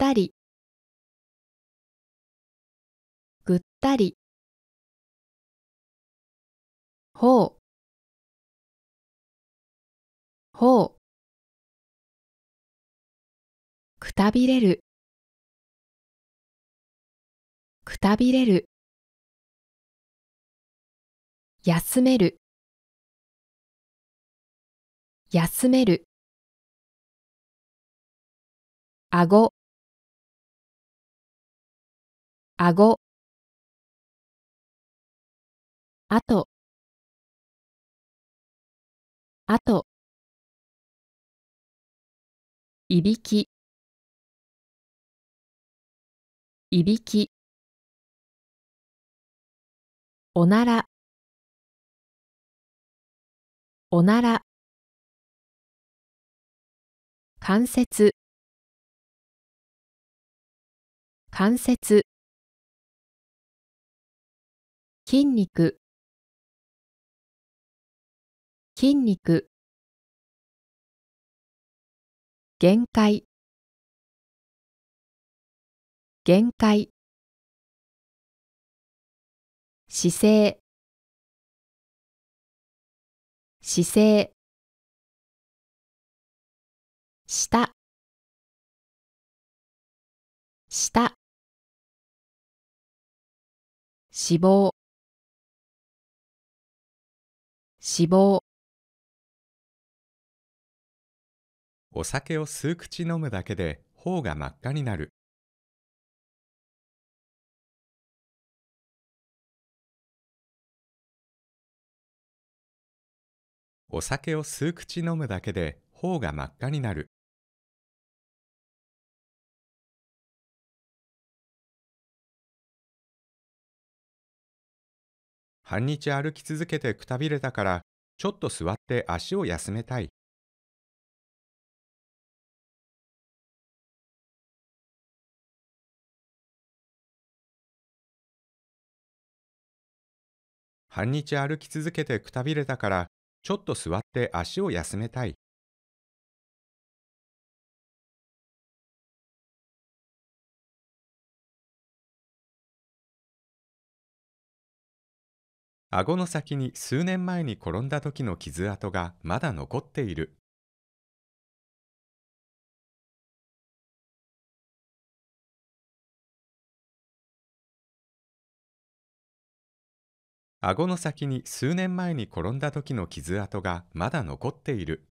ったりぐったりほうほうくたびれるくたびれる休める休めるあごあごあとあといびきいびきおならおなら関節関節筋肉筋肉限界限界姿勢姿勢下下脂肪死亡お酒を数口飲むだけで頬が真っ赤になるお酒を数口飲むだけで頬が真っ赤になる半日歩き続けてくたびれたから、ちょっと座って足を休めたい。半日歩き続けてくたびれたから、ちょっと座って足を休めたい。顎の先に数年前に転んだ時の傷跡がまだ残っている。顎の先に数年前に転んだ時の傷跡がまだ残っている。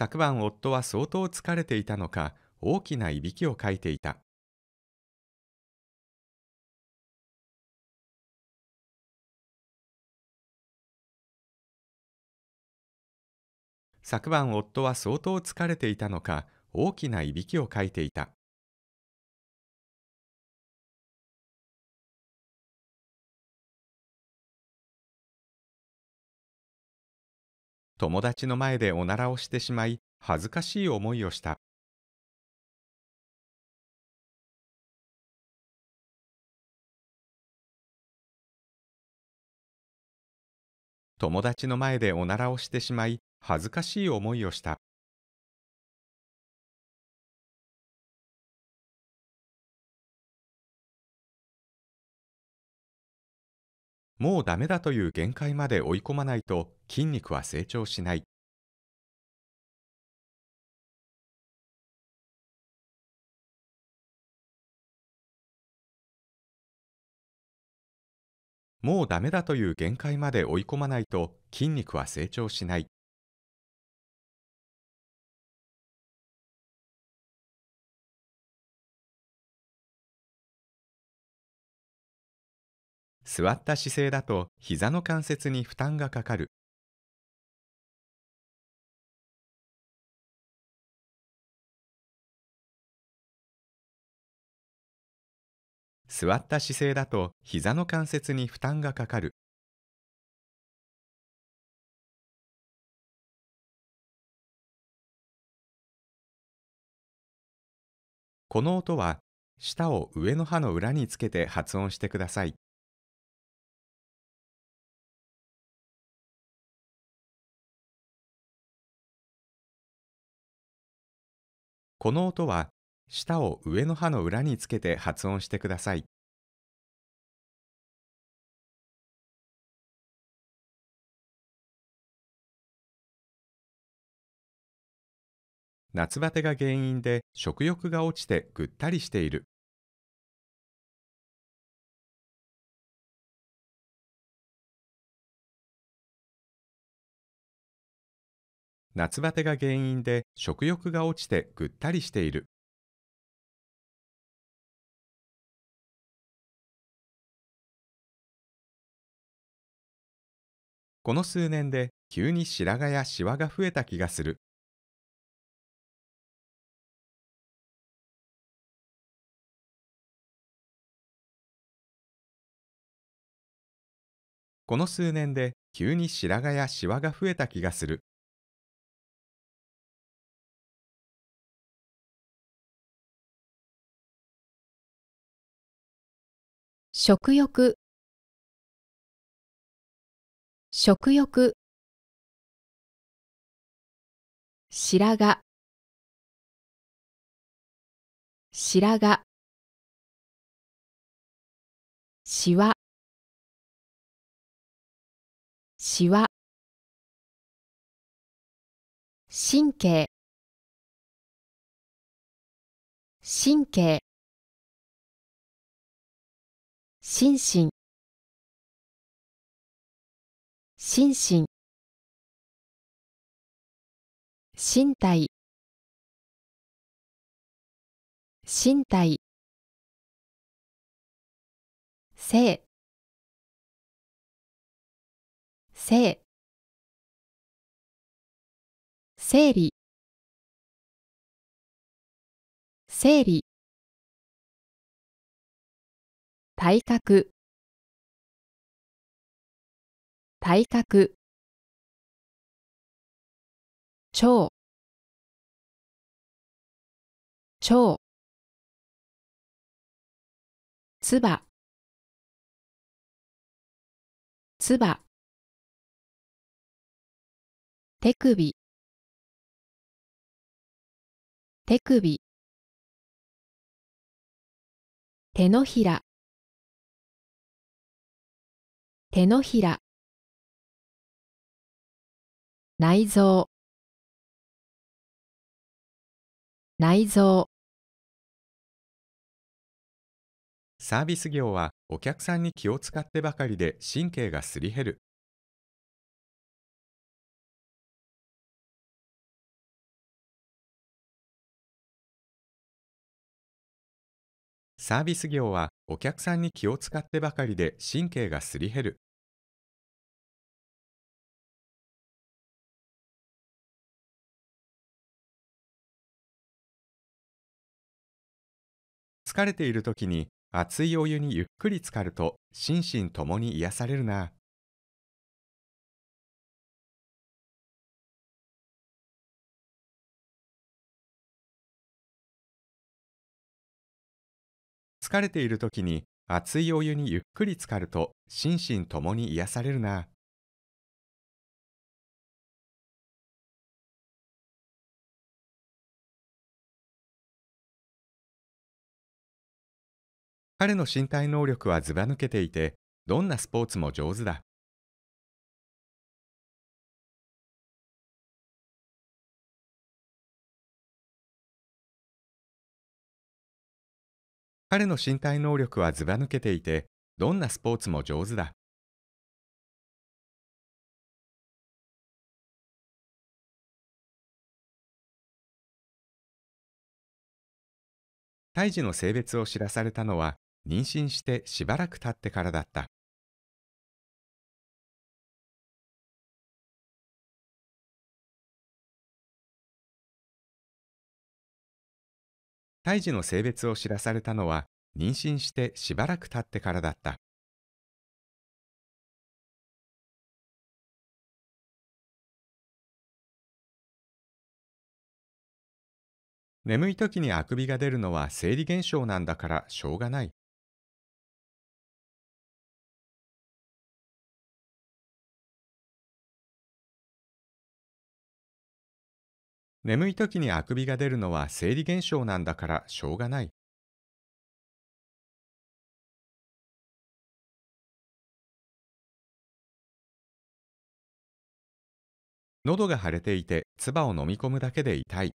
昨晩夫は相当疲れていたのか大きないびきをかいていた昨晩夫は相当疲れていたのか大きないびきをかいていた友達の前でおならをしてしまい、恥ずかしい思いをした。友達の前でおならをしてしまい、恥ずかしい思いをした。もうダメだという限界まで追い込まないと筋肉は成長しない。もうダメだという限界まで追い込まないと筋肉は成長しない。座った姿勢だと膝の関節に負担がかかる。座った姿勢だと膝の関節に負担がかかる。この音は舌を上の歯の裏につけて発音してください。この音は舌を上の歯の裏につけて発音してください。夏バテが原因で食欲が落ちてぐったりしている。夏バテが原因で食欲が落ちてぐったりしている。この数年で急に白髪やシワが増えた気がする。この数年で急に白髪やシワが増えた気がする。食欲食欲白髪白髪しわしわ神経神経心身心身身体身体性性生理生理体格体格腸腸つばつば手首手首手のひら手のひら内臓内臓サービス業はお客さんに気を使ってばかりで神経がすり減るサービス業はお客さんに気を使ってばかりで神経がすり減る。疲れている時に熱いお湯にゆっくり浸かると心身ともに癒されるな。疲れている時に熱いお湯にゆっくり浸かると心身ともに癒されるな。彼の身体能力はずば抜けていて、どんなスポーツも上手だ。彼の身体能力はずば抜けていて、どんなスポーツも上手だ。胎児の性別を知らされたのは妊娠してしばらく経ってからだった。胎児の性別を知らされたのは妊娠してしばらく経ってからだった。眠い時にあくびが出るのは生理現象なんだからしょうがない眠い時にあくびが出るのは生理現象なんだからしょうがない。喉が腫れていて、唾を飲み込むだけで痛い。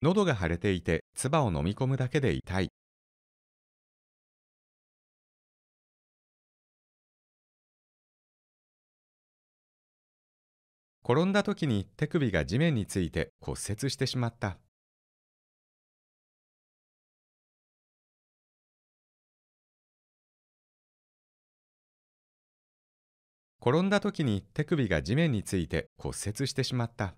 喉が腫れていて、唾を飲み込むだけで痛い。転んだ時に手首が地面について骨折してしまった。転んだ時に手首が地面について骨折してしまった。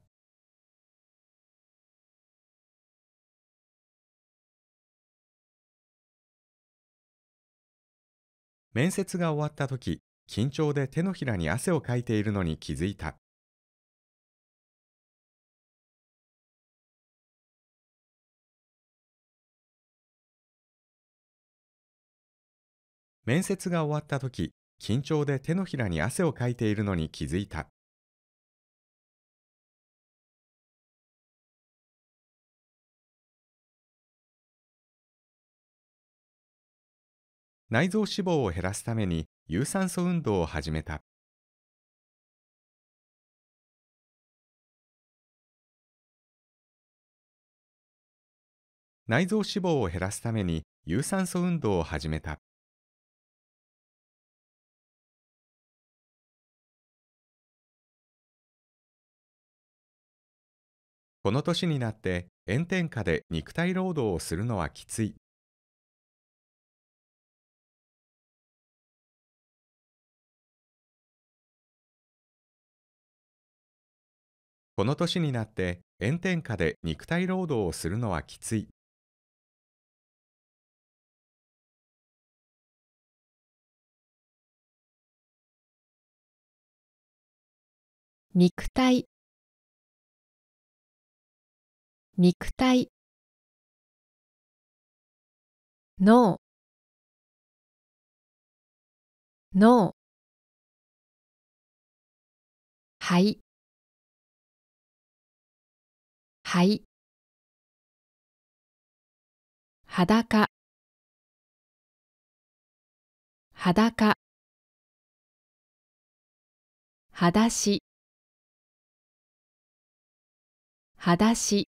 面接が終わった時、緊張で手のひらに汗をかいているのに気づいた。面接が終わった時、緊張で手のひらに汗をかいているのに気づいた。内臓脂肪を減らすために有酸素運動を始めた。内臓脂肪を減らすために有酸素運動を始めた。この年になって炎天下で肉体労働をするのはきつい。この年になって炎天下で肉体労働をするのはきつい。肉体肉体脳脳肺肺裸裸裸足裸足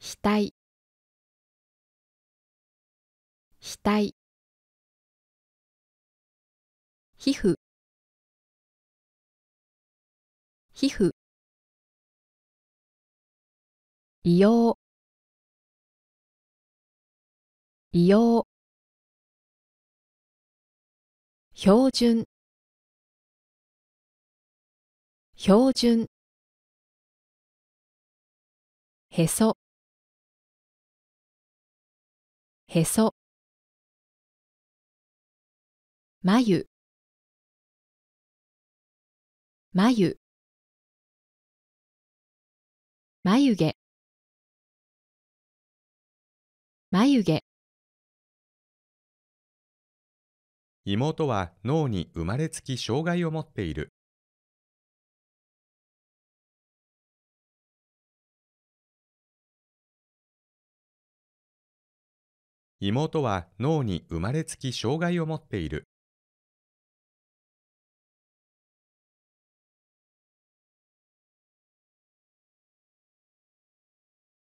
額額皮膚皮膚異様異様標準標準へそへそ眉眉眉毛眉毛妹は脳に生まれつき障害を持っている妹は脳に生まれつき障害を持っている。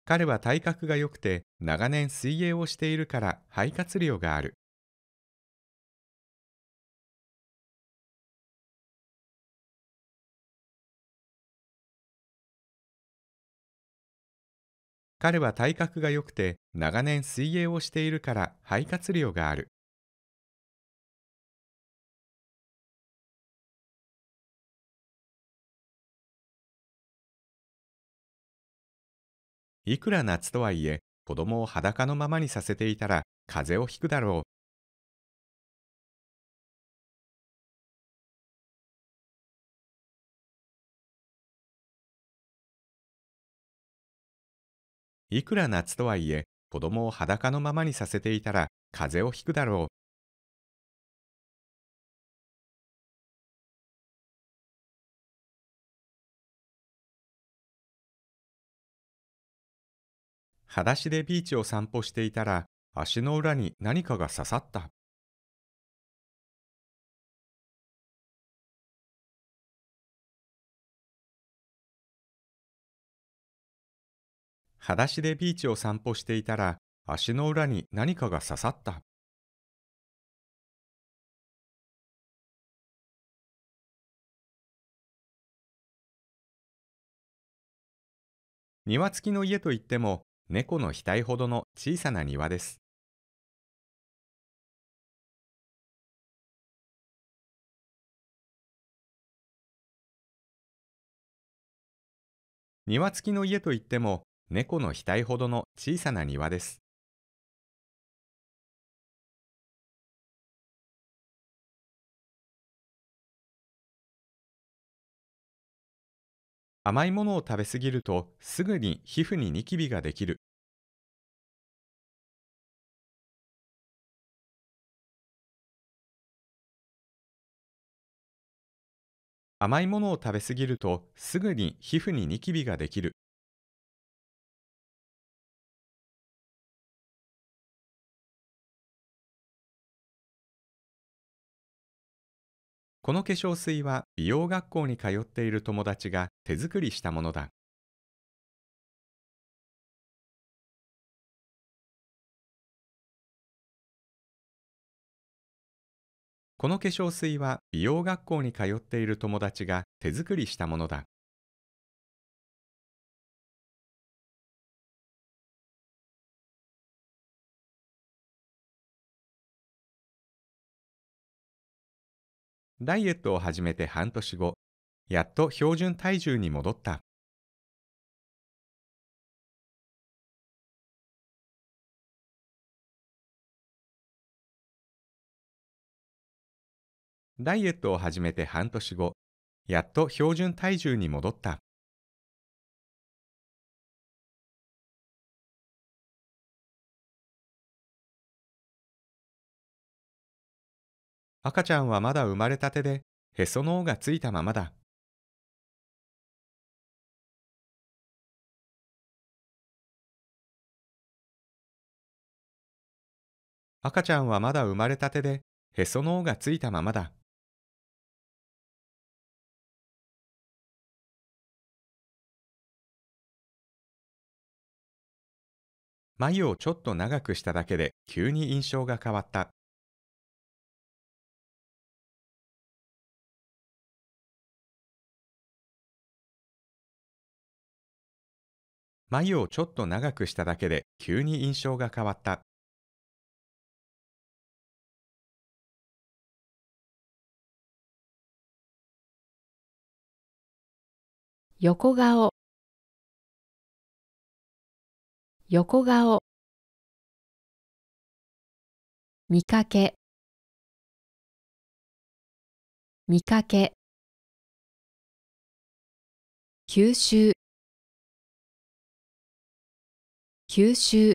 彼は体格が良くて長年水泳をしているから肺活量がある。彼は体格が良くて長年水泳をしているから肺活量がある。いくら夏とはいえ子供を裸のままにさせていたら風邪をひくだろういくら夏とはいえ、子供を裸のままにさせていたら風邪をひくだろう。裸足でビーチを散歩していたら足の裏に何かが刺さった。裸足でビーチを散歩していたら足の裏に何かが刺さった。庭付きの家といっても猫の額ほどの小さな庭です。庭付きの家といっても猫の額ほどの小さな庭です。甘いものを食べすぎるとすぐに皮膚にニキビができる。甘いものを食べすぎるとすぐに皮膚にニキビができる。この化粧水は美容学校に通っている友達が手作りしたものだ。この化粧水は美容学校に通っている友達が手作りしたものだ。ダイエットを始めて半年後、やっと標準体重に戻った。ダイエットを始めて半年後、やっと標準体重に戻った。赤ちゃんはまだ生まれたてで、へその緒がついたままだ。赤ちゃんはまだ生まれたてで、へその緒がついたままだ。眉をちょっと長くしただけで急に印象が変わった。眉をちょっと長くしただけで急に印象が変わった。横顔横顔見かけ見かけ吸収吸収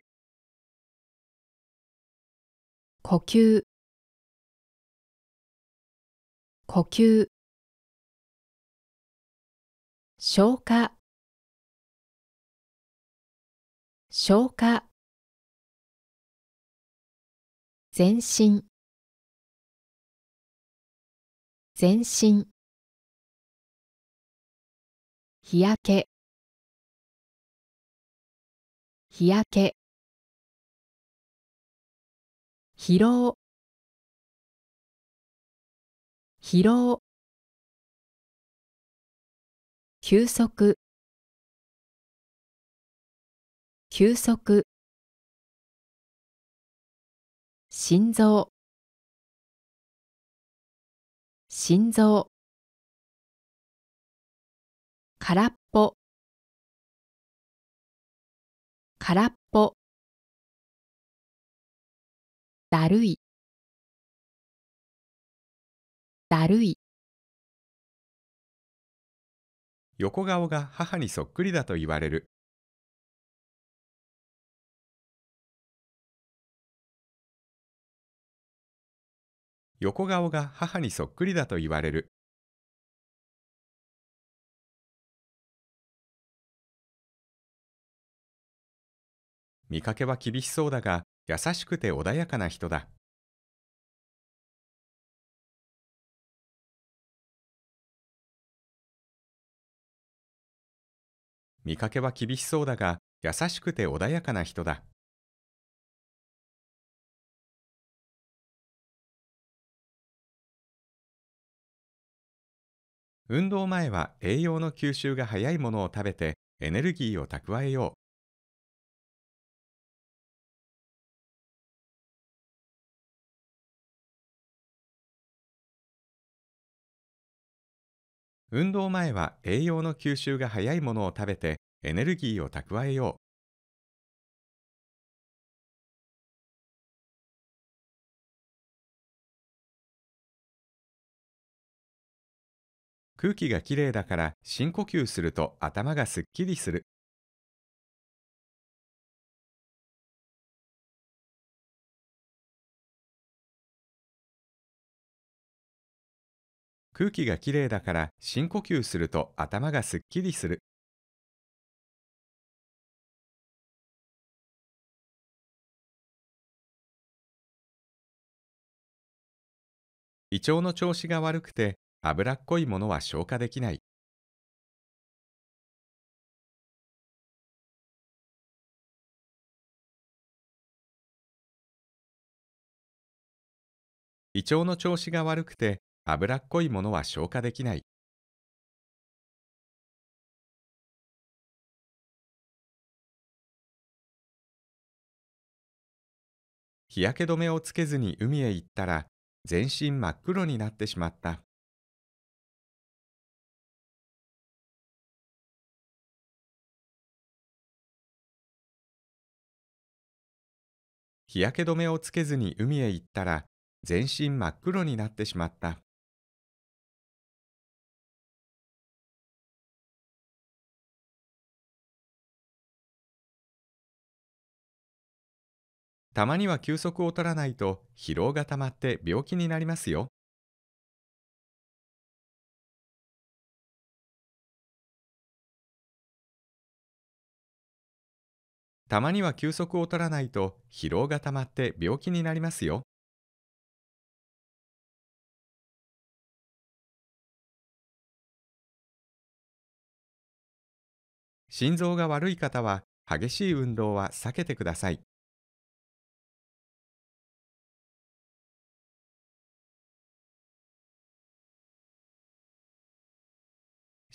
呼吸呼吸消化消化全身全身日焼け日焼け疲労疲労休息休息心臓心臓空っ空っぽだるいだるい横顔が母にそっくりだと言われる横顔が母にそっくりだと言われる見かけは厳しそうだが、優しくて穏やかな人だ。見かけは厳しそうだが、優しくて穏やかな人だ。運動前は栄養の吸収が早いものを食べてエネルギーを蓄えよう。運動前は栄養の吸収が早いものを食べてエネルギーを蓄えよう。空気がきれいだから深呼吸すると頭がすっきりする。空気がきれいだから深呼吸すると頭がすっきりする。胃腸の調子が悪くて脂っこいものは消化できない。胃腸の調子が悪くて脂っこいものは消化できない。日焼け止めをつけずに海へ行ったら、全身真っ黒になってしまった。日焼け止めをつけずに海へ行ったら、全身真っ黒になってしまった。たまには休息を取らないと疲労がたまって病気になりますよ。たまには休息を取らないと疲労がたまって病気になりますよ。心臓が悪い方は激しい運動は避けてください。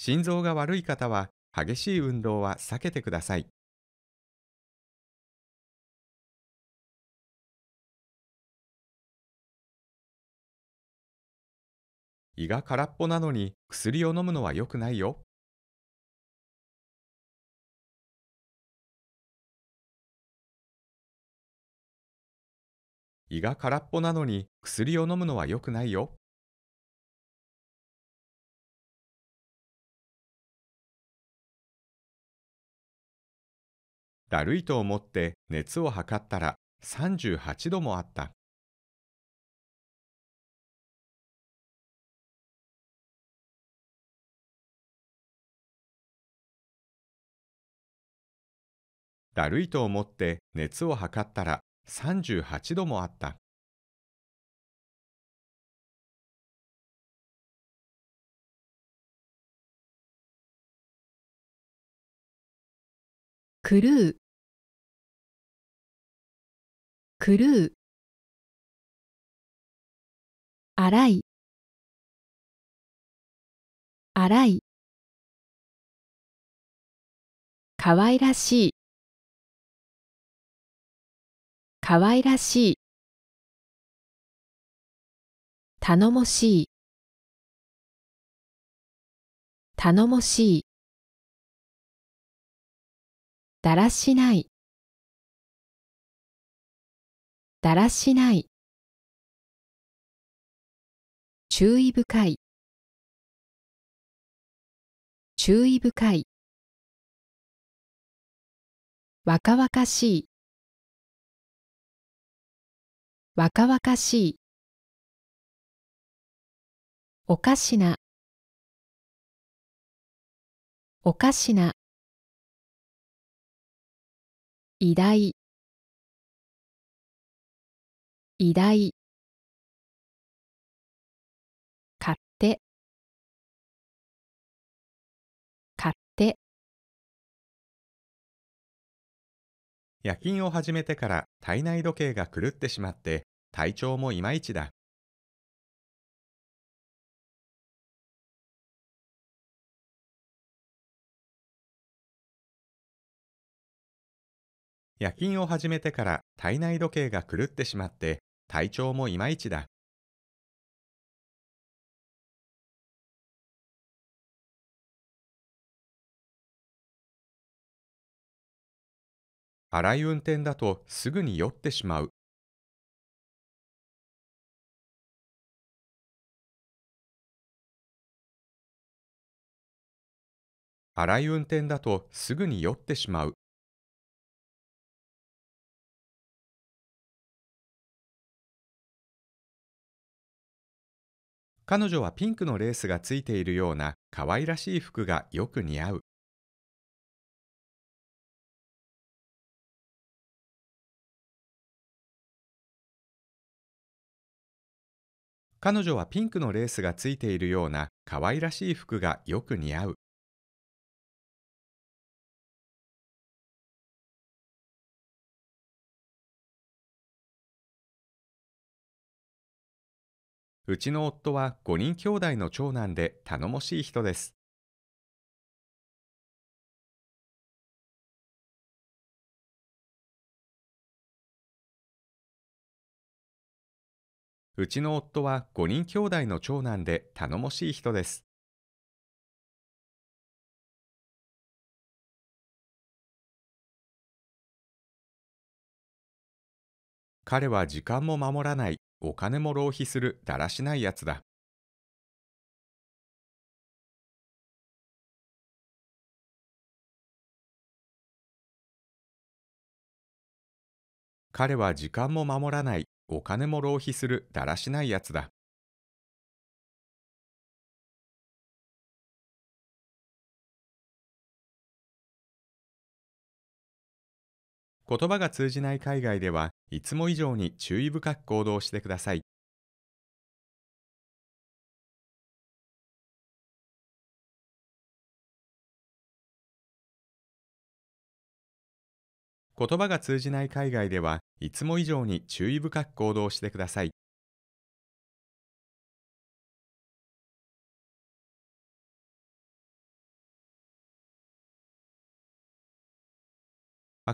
心臓が悪い方は激しい運動は避けてください。胃が空っぽなのに薬を飲むのは良くないよ。胃が空っぽなのに薬を飲むのは良くないよ。だるいと思って熱を測ったら38度もあった。だるいと思って熱を測ったら38度もあった。クルークルー荒い荒いかわいらしいかわいらしい頼もしい頼もしいだらしないだらしない注意深い注意深い若々しい若々しいおかしなおかしな偉大偉大買って買って夜勤を始めてから体内時計が狂ってしまって体調もいまいちだ夜勤を始めてから体内時計が狂ってしまって体調もいまいちだ。荒い運転だとすぐに酔ってしまう。荒い運転だとすぐに酔ってしまう。彼女はピンクのレースがついているような可愛らしい服がよく似合う。彼女はピンクのレースがついているような可愛らしい服がよく似合う。うちの夫は5人兄弟の長男で頼もしい人です。うちの夫は5人兄弟の長男で頼もしい人です。彼は時間も守らないお金も浪費するだらしないやつだ。彼は時間も守らない、お金も浪費するだらしないやつだ。言葉が通じない海外ではいつも以上に注意深く行動してください。言葉が通じない海外ではいつも以上に注意深く行動してください。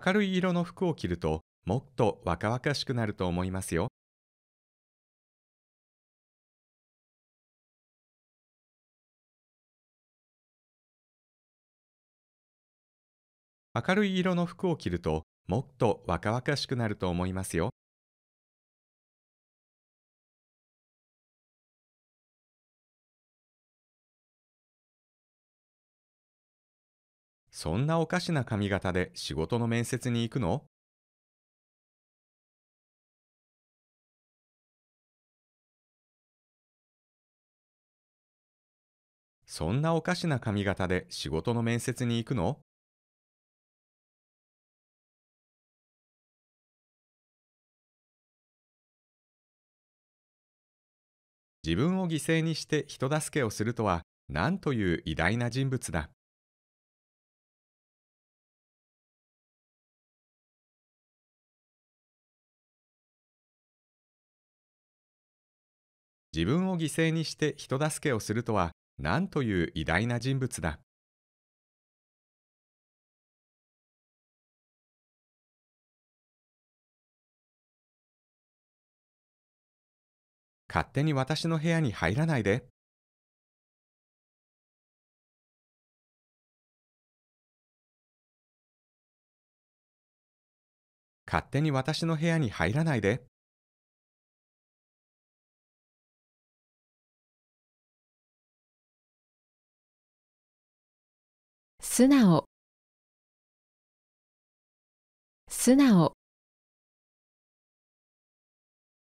明るい色の服を着るともっと若々しくなると思いますよ。明るい色の服を着るともっと若々しくなると思いますよ。そんなおかしな髪型で仕事の面接に行くのそんなおかしな髪型で仕事の面接に行くの自分を犠牲にして人助けをするとは何という偉大な人物だ。自分を犠牲にして人助けをするとは何という偉大な人物だ勝手に私の部屋に入らないで。勝手に私の部屋に入らないで。素直素直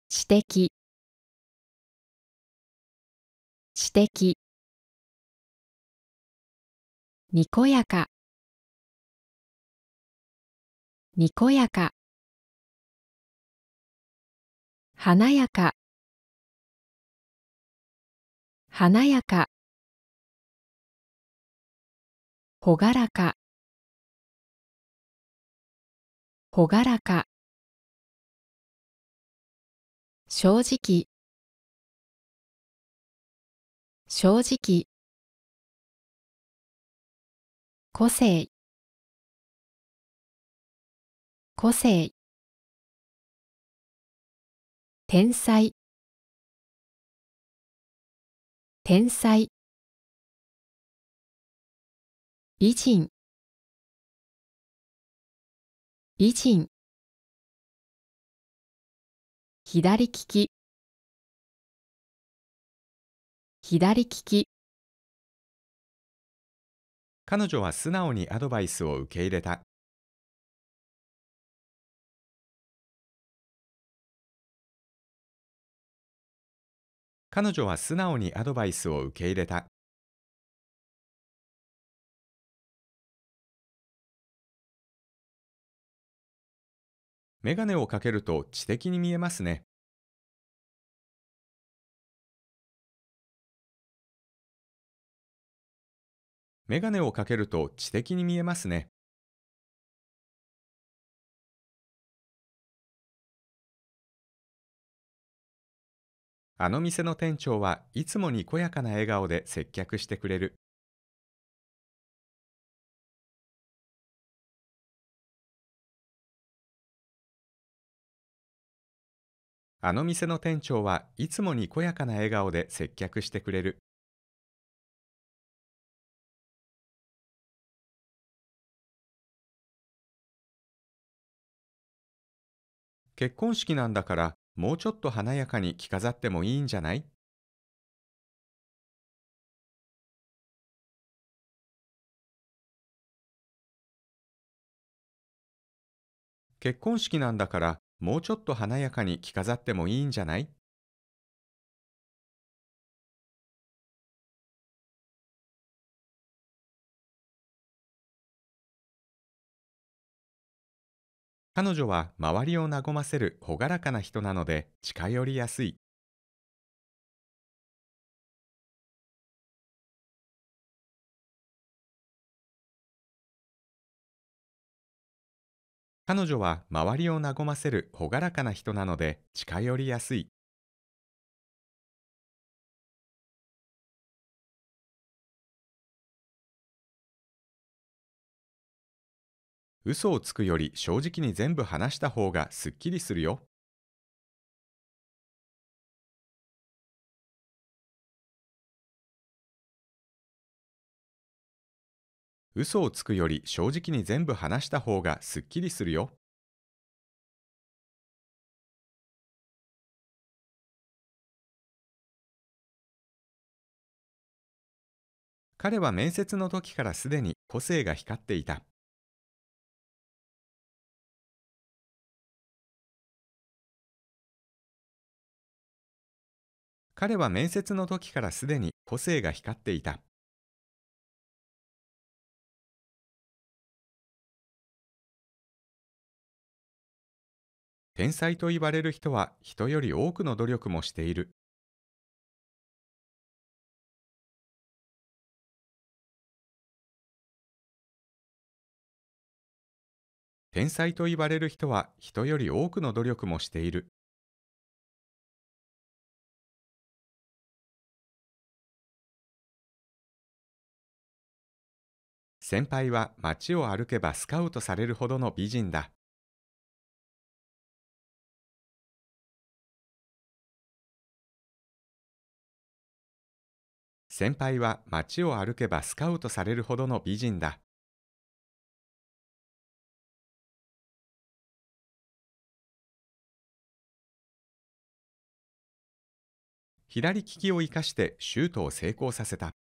知的知的にこやかにこやか華やか華やかほがらかほがらか正直正直個性個性天才天才偉人偉人左利き左利き彼女は素直にアドバイスを受け入れた彼女は素直にアドバイスを受け入れた。メガネをかけると知的に見えますね。メガネをかけると知的に見えますね。あの店の店長はいつもにこやかな笑顔で接客してくれる。あの店の店長はいつもにこやかな笑顔で接客してくれる。結婚式なんだからもうちょっと華やかに着飾ってもいいんじゃない結婚式なんだからもうちょっと華やかに着飾ってもいいんじゃない彼女は周りを和ませる朗らかな人なので近寄りやすい。彼女は周りを和ませる朗らかな人なので近寄りやすい。嘘をつくより正直に全部話した方がすっきりするよ。嘘をつくより正直に全部話した方がすっきりするよ。彼は面接の時からすでに個性が光っていた。彼は面接の時からすでに個性が光っていた。天才と言われる人は人より多くの努力もしている。天才と言われる人は人より多くの努力もしている。先輩は街を歩けばスカウトされるほどの美人だ。先輩は街を歩けばスカウトされるほどの美人だ。左利きを生かしてシュートを成功させた。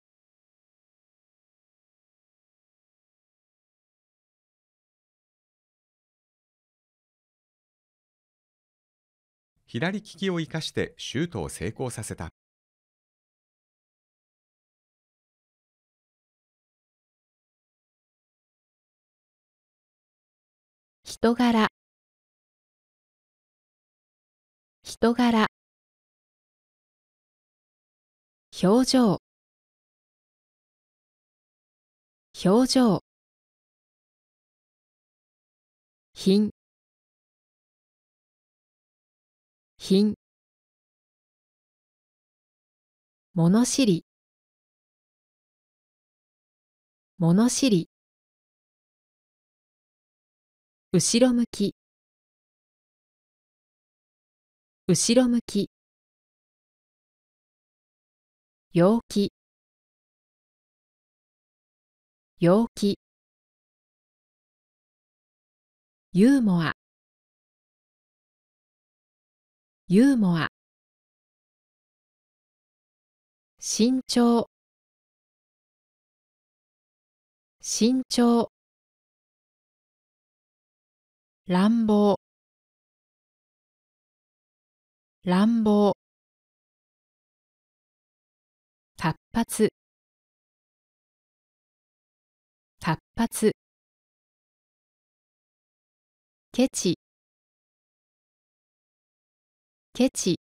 左利きを生かしてシュートを成功させた。人柄人柄表情表情品品物知り物知り後ろ向き後ろ向き陽気陽気ユーモアユーモア慎重慎重乱暴乱暴活発活発ケチケチ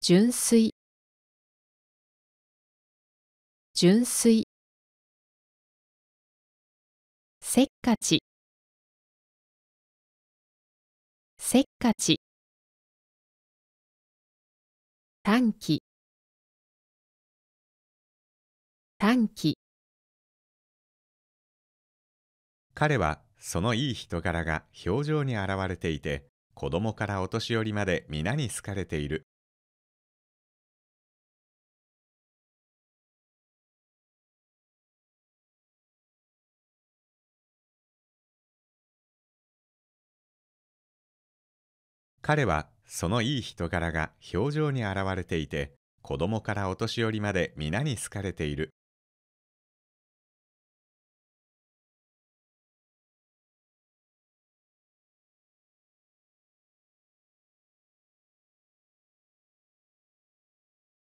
純粋純粋せっかちせっかち短期短期彼はそのいい人柄が表情に現れていて子供からお年寄りまで皆に好かれている彼はそのいい人柄が表情に現れていて子供からお年寄りまで皆に好かれている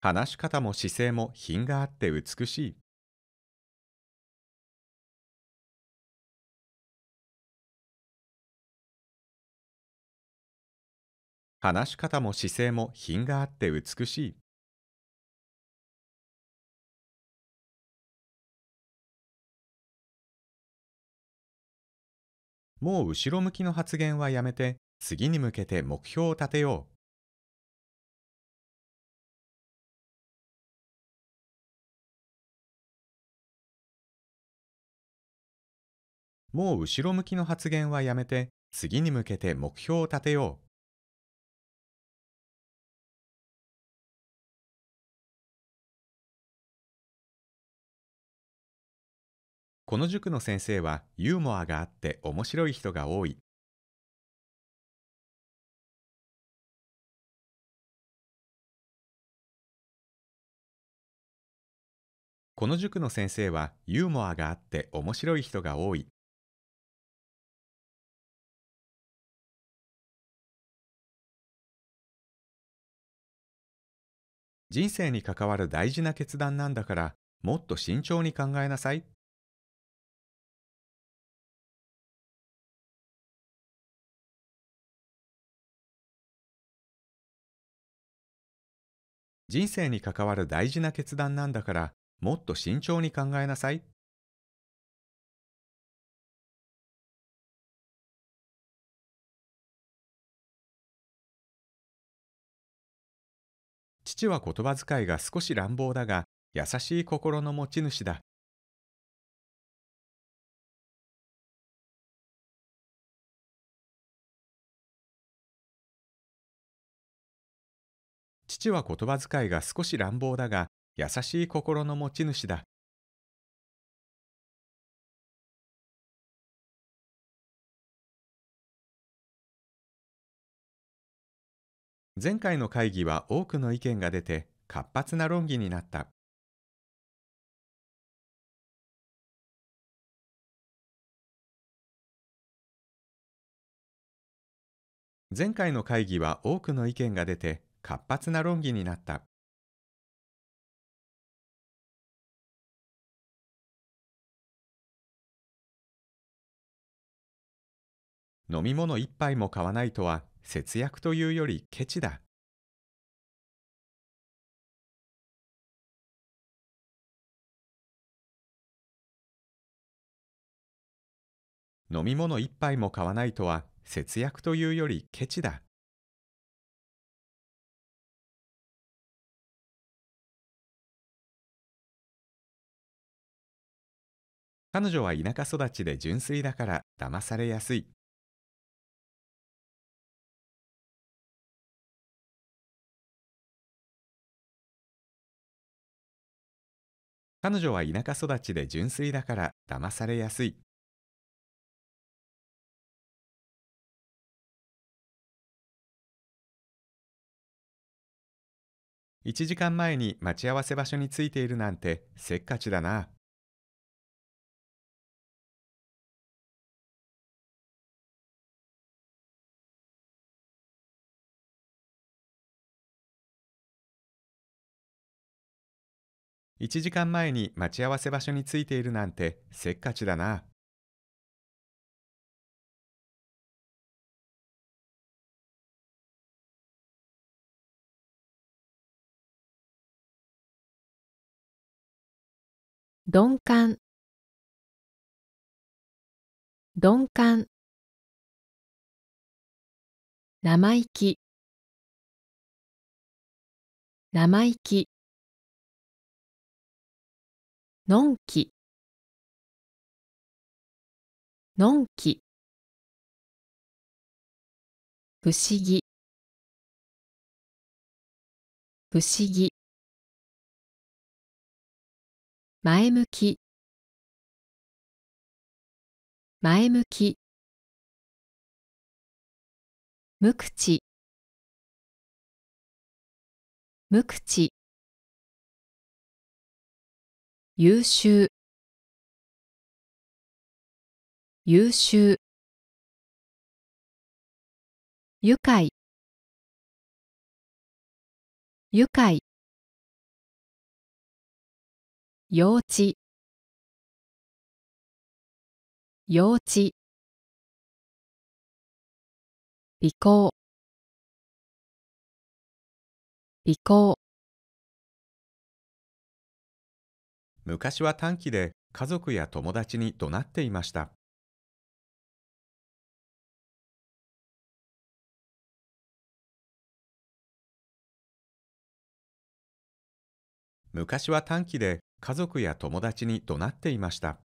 話し方も姿勢も品があって美しい話し方も姿勢も品があって美しい。もう後ろ向きの発言はやめて、次に向けて目標を立てよう。もう後ろ向きの発言はやめて、次に向けて目標を立てよう。この塾の先生はユーモアがあって面白い人が多い。この塾の先生はユーモアがあって面白い人が多い。人生に関わる大事な決断なんだからもっと慎重に考えなさい。人生に関わる大事な決断なんだからもっと慎重に考えなさい。父は言葉遣いが少し乱暴だが優しい心の持ち主だは言葉遣いが少し乱暴だが、優しい心の持ち主だ。前回の会議は多くの意見が出て活発な論議になった。前回の会議は多くの意見が出て活発な論議になった。飲み物一杯も買わないとは節約というよりケチだ。飲み物一杯も買わないとは節約というよりケチだ。彼女は田舎育ちで純粋だから騙されやすい。彼女は田舎育ちで純粋だから騙されやすい。1時間前に待ち合わせ場所についているなんてせっかちだな。1時間前に待ち合わせ場所についているなんてせっかちだな。鈍感鈍感生意気生意気のんきのんき不思議不思議前向き前向き無口無口優秀優秀愉快愉快幼稚幼稚尾行尾行昔は短期で家族や友達に怒鳴っていました。昔は短期で家族や友達に怒鳴っていました。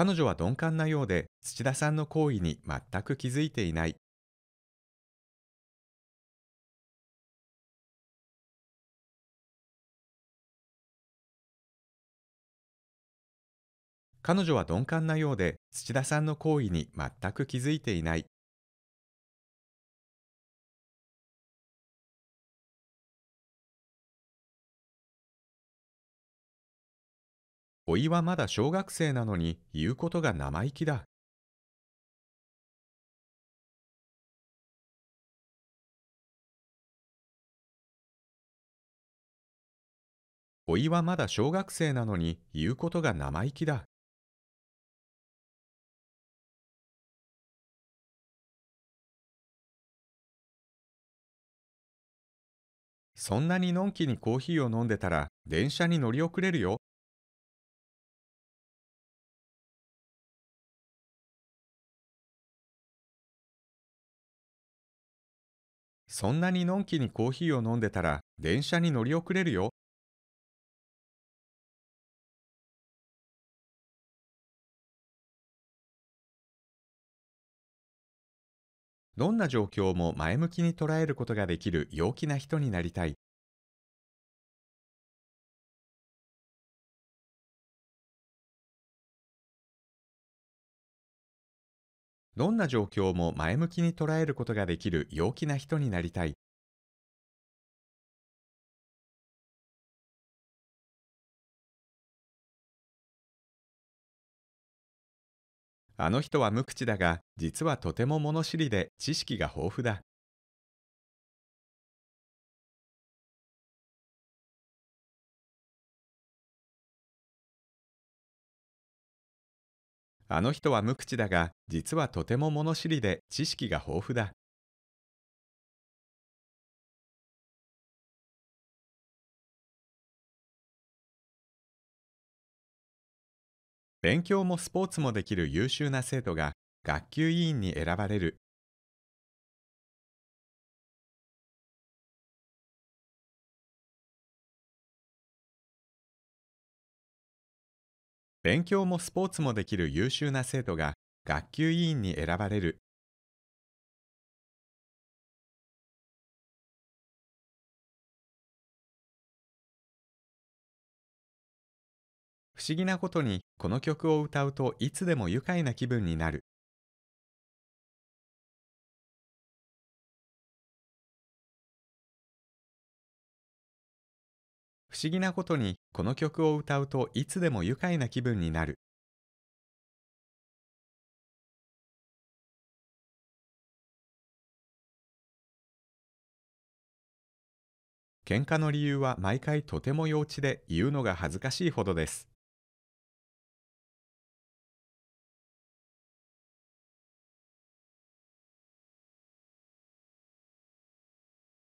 彼女は鈍感なようで土田さんの行為に全く気づいていない彼女は鈍感なようで土田さんの行為に全く気づいていないおいはまだ小学生なのに言うことが生意気だ。おいはまだ小学生なのに言うことが生意気だ。そんなにのんきにコーヒーを飲んでたら電車に乗り遅れるよ。そんなにのんきにコーヒーを飲んでたら電車に乗り遅れるよ。どんな状況も前向きに捉えることができる陽気な人になりたい。どんな状況も前向きに捉えることができる陽気な人になりたい。あの人は無口だが、実はとても物知りで知識が豊富だ。あの人は無口だが、実はとても物知りで知識が豊富だ。勉強もスポーツもできる優秀な生徒が学級委員に選ばれる勉強もスポーツもできる優秀な生徒が学級委員に選ばれる不思議なことにこの曲を歌うといつでも愉快な気分になる不思議なことにこの曲を歌うといつでも愉快な気分になる。喧嘩の理由は毎回とても幼稚で言うのが恥ずかしいほどです。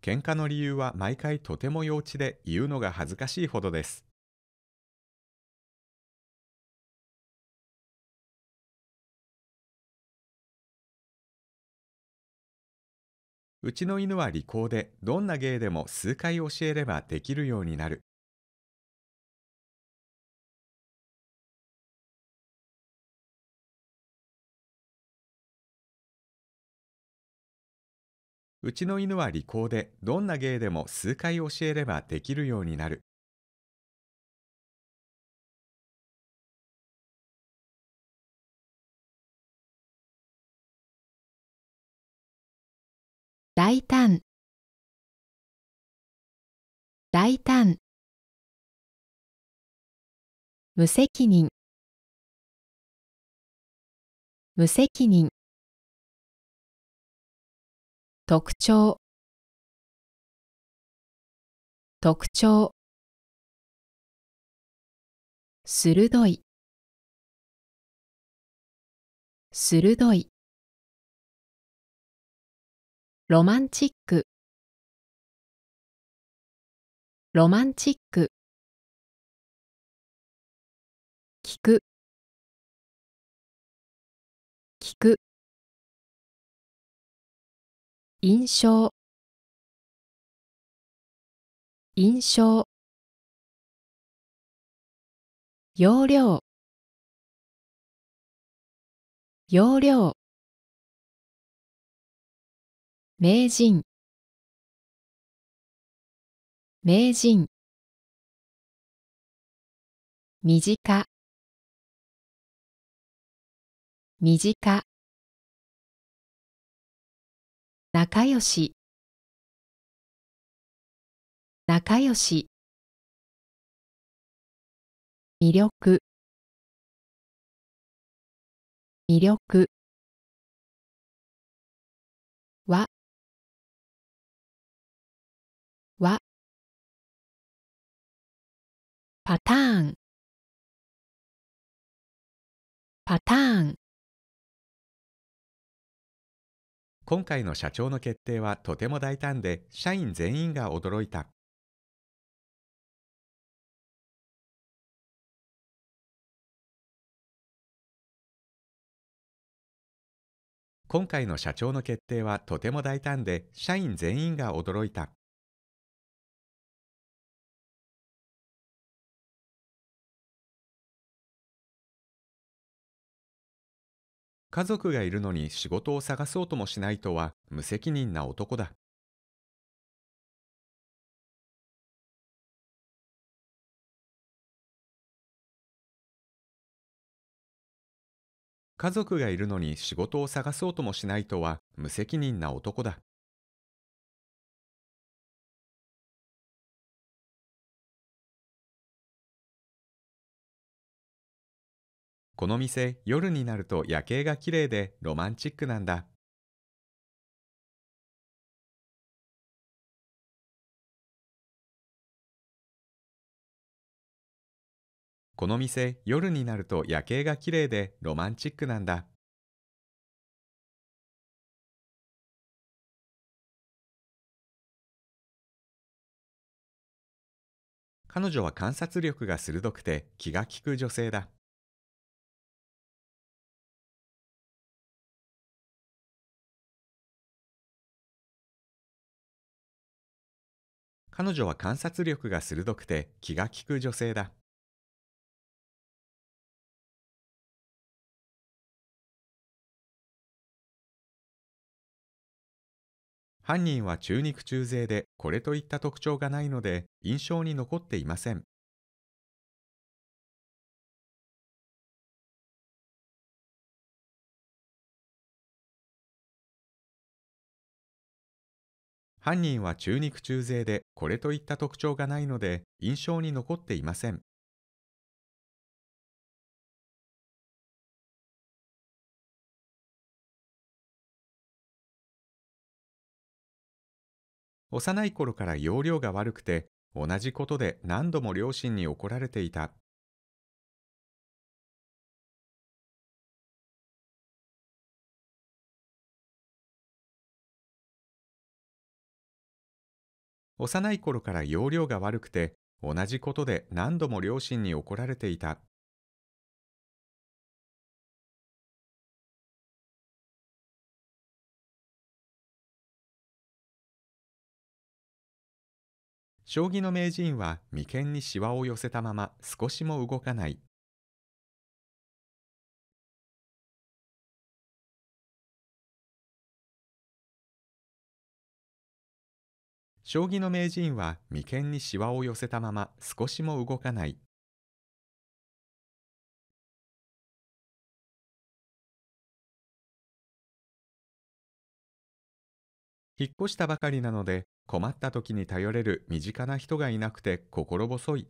喧嘩の理由は毎回とても幼稚で言うのが恥ずかしいほどです。うちの犬は利口で、どんな芸でも数回教えればできるようになるうちの犬は利口で、どんな芸でも数回教えればできるようになる。大胆大胆無責任無責任特徴特徴鋭い鋭いロマンチックロマンチック聞く聞く印象印象容量容量名人名人身近身近仲良し仲良し魅力魅力ははパターンパターン今回の社長の決定はとても大胆で、社員全員が驚いた。今回の社長の決定はとても大胆で、社員全員が驚いた。家族がいるのに仕事を探そうともしないとは無責任な男だ。家族がいるのに仕事を探そうともしないとは無責任な男だ。この店、夜になると夜景が綺麗でロマンチックなんだ。この店、夜になると夜景が綺麗でロマンチックなんだ。彼女は観察力が鋭くて気が利く女性だ。彼女は観察力が鋭くて気が利く女性だ。犯人は中肉中背でこれといった特徴がないので印象に残っていません。犯人は中肉中背でこれといった特徴がないので印象に残っていません。幼い頃から容量が悪くて同じことで何度も両親に怒られていた幼い頃から容量が悪くて、同じことで何度も両親に怒られていた。将棋の名人は眉間にしわを寄せたまま少しも動かない将棋の名人は眉間にしわを寄せたまま少しも動かない。引っ越したばかりなので困った時に頼れる身近な人がいなくて心細い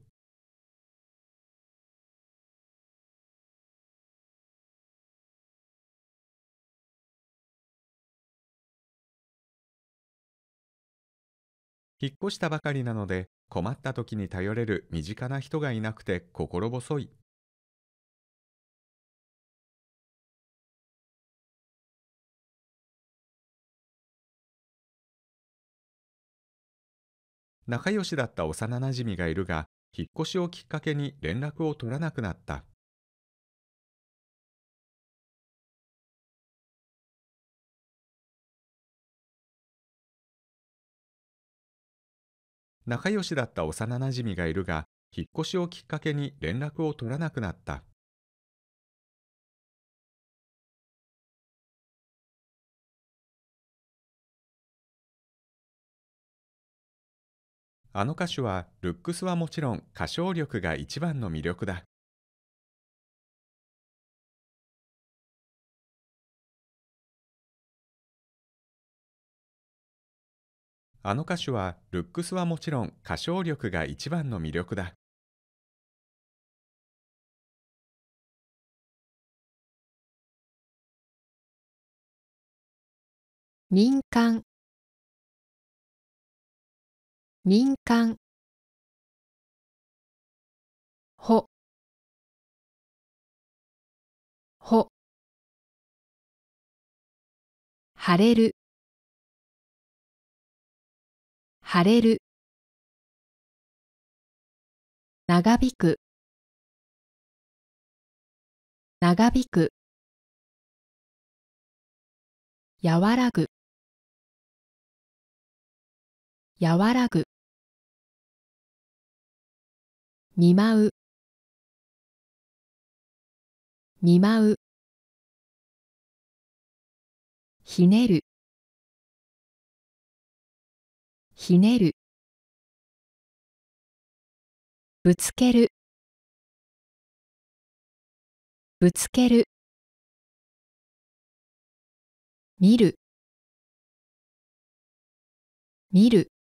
引っ越したばかりなので困った時に頼れる身近な人がいなくて心細い。仲良しだった幼なじみがいるが、引っ越しをきっかけに連絡を取らなくなった。仲良しだった幼なじみがいるが、引っ越しをきっかけに連絡を取らなくなった。あの歌手はルックスはもちろん歌唱力が一番の魅力だ。あの歌手はルックスはもちろん歌唱力が一番の魅力だ。民間民間ほほ晴れる腫れる長引く長引く和らぐ和らぐ見舞う見舞うひねるひねるぶつけるぶつける見る見る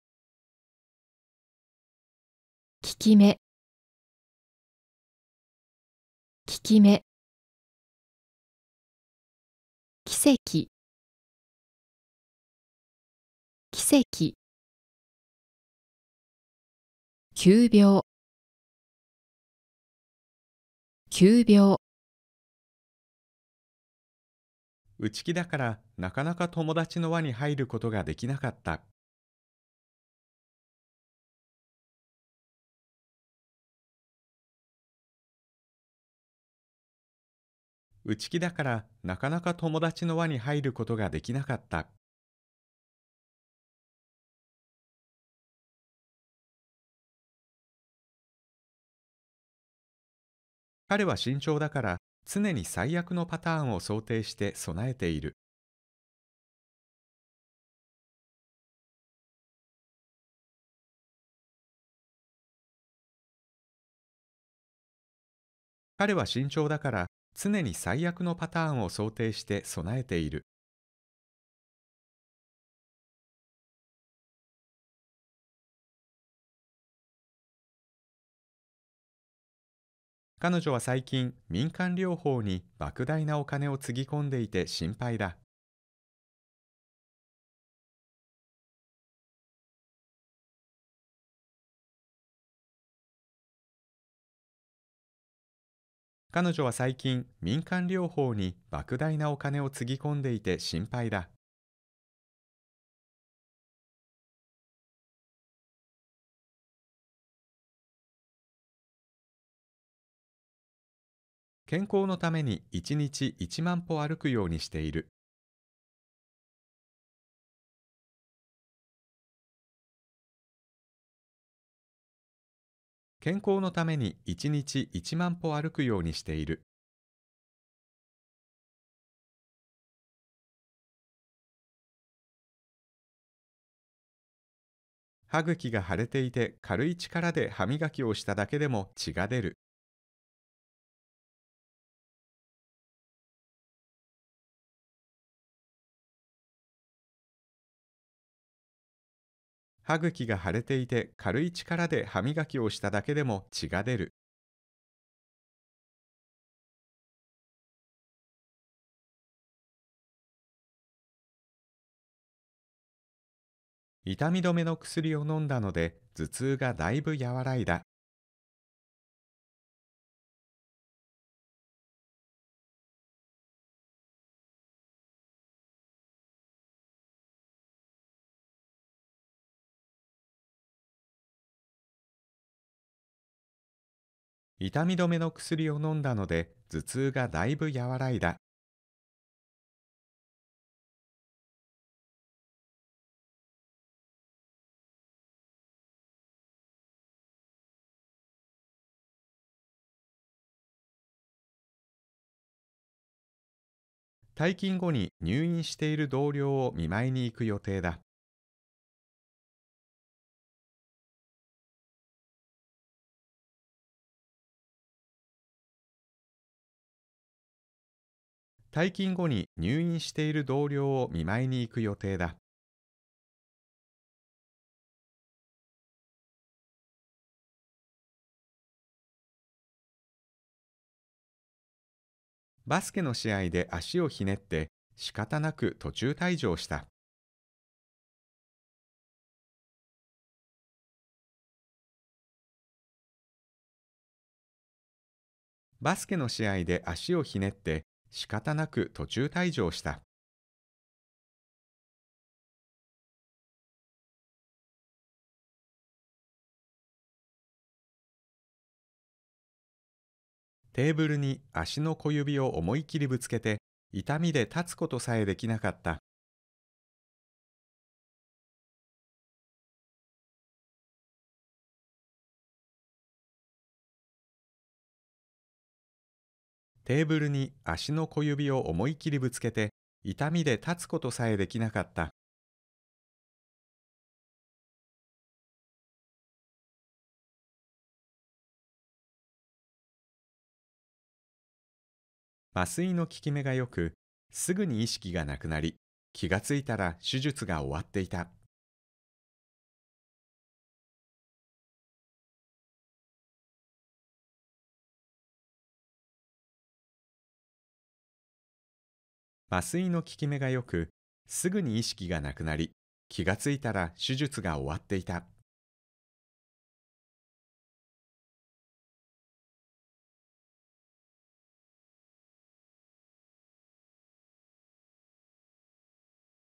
きき目きき目奇跡奇跡急病急病内気だからなかなか友達の輪に入ることができなかった内気だからなかなか友達の輪に入ることができなかった彼は慎重だから常に最悪のパターンを想定して備えている。彼は慎重だから常に最悪のパターンを想定して備えている。彼女は最近民間療法に莫大なお金をつぎ込んでいて心配だ彼女は最近民間療法に莫大なお金をつぎ込んでいて心配だ健康のために1日1万歩歩くようにしている。健康のために1日1万歩歩くようにしている。歯茎が腫れていて軽い力で歯磨きをしただけでも血が出る。歯茎が腫れていて軽い力で歯磨きをしただけでも血が出る。痛み止めの薬を飲んだので頭痛がだいぶ和らいだ。痛み止めの薬を飲んだので頭痛がだいぶ和らいだ。退勤後に入院している同僚を見舞いに行く予定だ。退勤後に入院している同僚を見舞いに行く予定だ。バスケの試合で足をひねって仕方なく途中退場した。バスケの試合で足をひねって仕方なく途中退場した。テーブルに足の小指を思い切りぶつけて痛みで立つことさえできなかった。テーブルに足の小指を思い切りぶつけて痛みで立つことさえできなかった麻酔の効き目がよくすぐに意識がなくなり気がついたら手術が終わっていた麻酔の効き目がよく、すぐに意識がなくなり、気がついたら手術が終わっていた。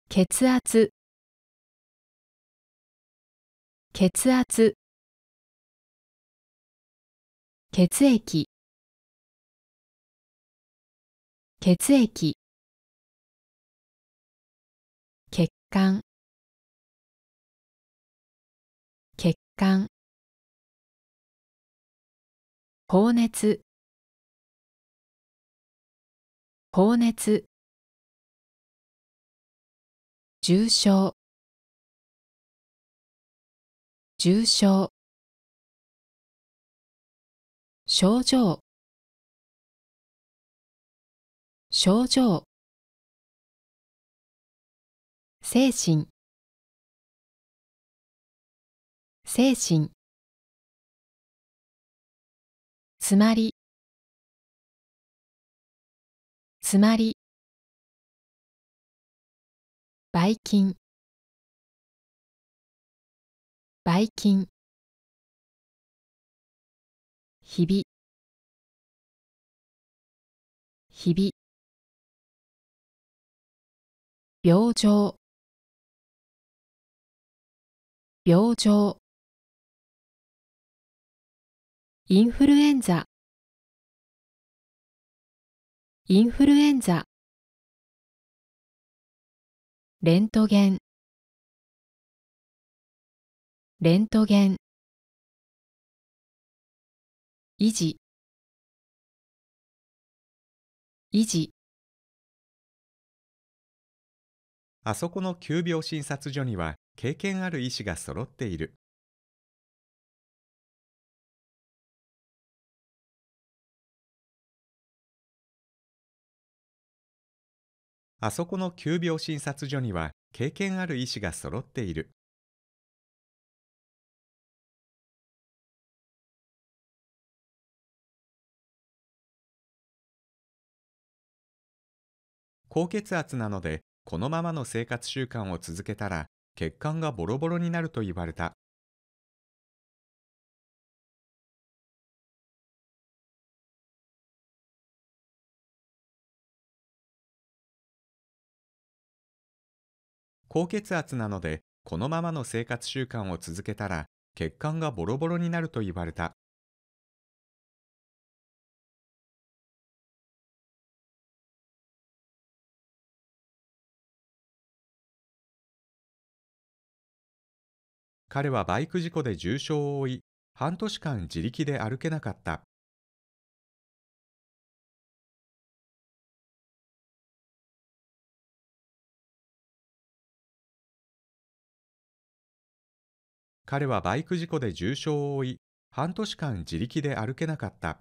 血圧血圧血液血液管血管放熱放熱重症重症症状症状精神精神つまりつまりばい菌ばい菌ひびひび病状病状インフルエンザインフルエンザレントゲンレントゲン維持維持あそこの急病診察所には経験ある医師が揃っている。あそこの急病診察所には経験ある医師が揃っている。高血圧なのでこのままの生活習慣を続けたら血管がボロボロになると言われた。高血圧なので、このままの生活習慣を続けたら、血管がボロボロになると言われた。彼はバイク事故で重傷を負い、半年間自力で歩けなかった。彼はバイク事故で重傷を負い、半年間自力で歩けなかった。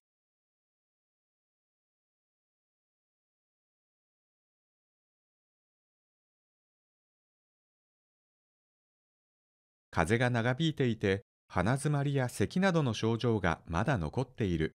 風が長引いていて、鼻づまりや咳などの症状がまだ残っている。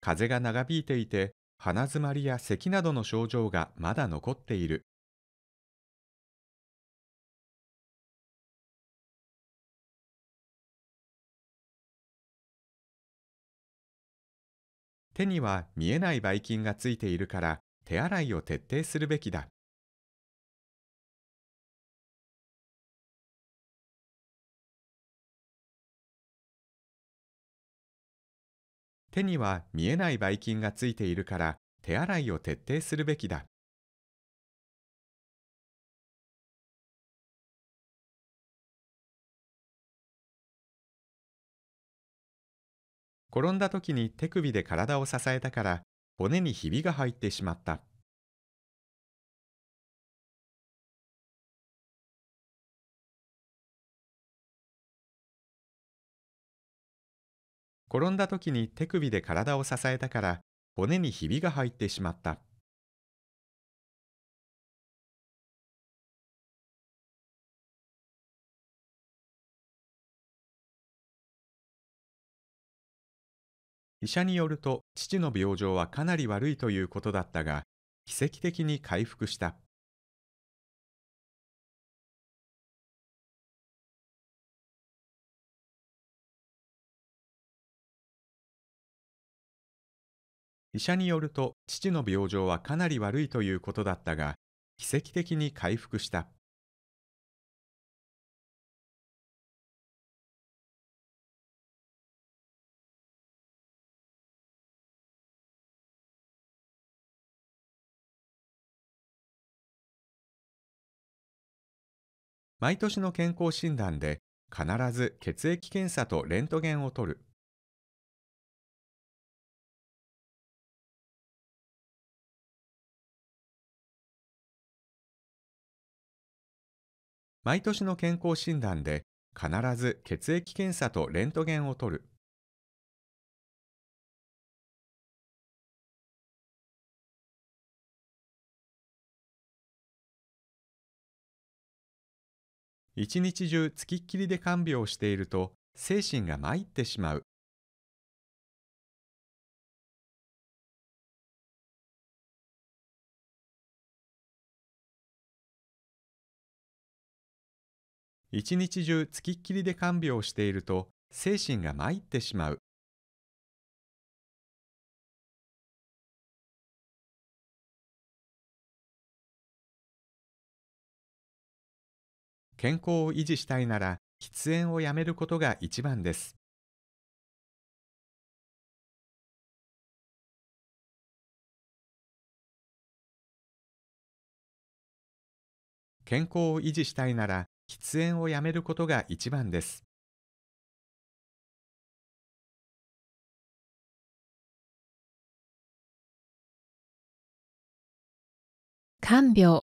風が長引いていて、鼻づまりや咳などの症状がまだ残っている。手には見えないばい菌がついているから手洗いを徹底するべきだ。手には見えないばい菌がついているから手洗いを徹底するべきだ。転んだ時に手首で体を支えたから骨にひびが入ってしまった。転んだ時に手首で体を支えたから骨にひびが入ってしまった。医者によると父の病状はかなり悪いということだったが、奇跡的に回復した。医者によると父の病状はかなり悪いということだったが、奇跡的に回復した。毎年の健康診断で必ず血液検査とレントゲンを取る。毎年の健康診断で必ず血液検査とレントゲンを取る。一日中つきっきりで看病していると精神が参ってしまう。一日中つきっきりで看病していると精神が参ってしまう。健康を維持したいなら喫煙をやめることが一番です。健康を維持したいなら喫煙をやめることが一番です。看病